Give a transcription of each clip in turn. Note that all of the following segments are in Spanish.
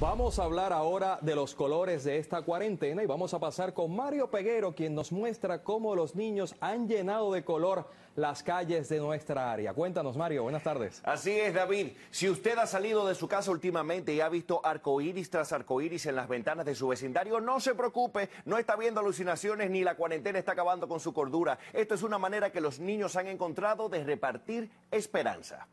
Vamos a hablar ahora de los colores de esta cuarentena y vamos a pasar con Mario Peguero, quien nos muestra cómo los niños han llenado de color las calles de nuestra área. Cuéntanos, Mario, buenas tardes. Así es, David. Si usted ha salido de su casa últimamente y ha visto arcoíris tras arcoíris en las ventanas de su vecindario, no se preocupe, no está viendo alucinaciones ni la cuarentena está acabando con su cordura. Esto es una manera que los niños han encontrado de repartir esperanza.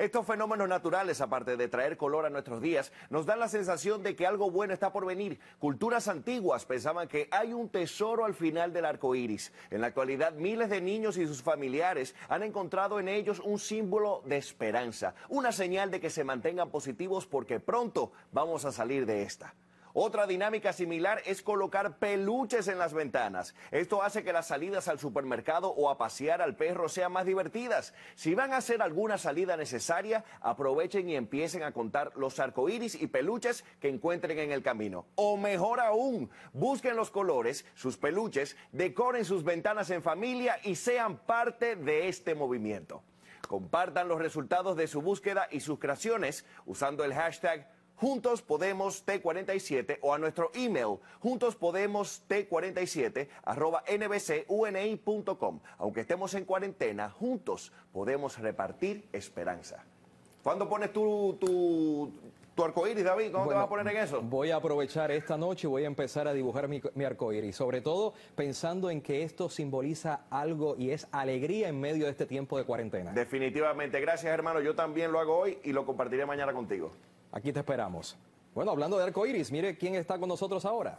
Estos fenómenos naturales, aparte de traer color a nuestros días, nos dan la sensación de que algo bueno está por venir. Culturas antiguas pensaban que hay un tesoro al final del arco iris. En la actualidad, miles de niños y sus familiares han encontrado en ellos un símbolo de esperanza, una señal de que se mantengan positivos porque pronto vamos a salir de esta. Otra dinámica similar es colocar peluches en las ventanas. Esto hace que las salidas al supermercado o a pasear al perro sean más divertidas. Si van a hacer alguna salida necesaria, aprovechen y empiecen a contar los arcoíris y peluches que encuentren en el camino. O mejor aún, busquen los colores, sus peluches, decoren sus ventanas en familia y sean parte de este movimiento. Compartan los resultados de su búsqueda y sus creaciones usando el hashtag Juntos Podemos T47 o a nuestro email juntospodemos.t47 arroba nbcuni.com. Aunque estemos en cuarentena, juntos podemos repartir esperanza. ¿Cuándo pones tu, tu, tu arcoíris, David? ¿Cómo te vas a poner en eso? Voy a aprovechar esta noche y voy a empezar a dibujar mi, mi arcoíris. Sobre todo pensando en que esto simboliza algo y es alegría en medio de este tiempo de cuarentena. Definitivamente. Gracias, hermano. Yo también lo hago hoy y lo compartiré mañana contigo. Aquí te esperamos. Bueno, hablando de arcoiris, mire quién está con nosotros ahora.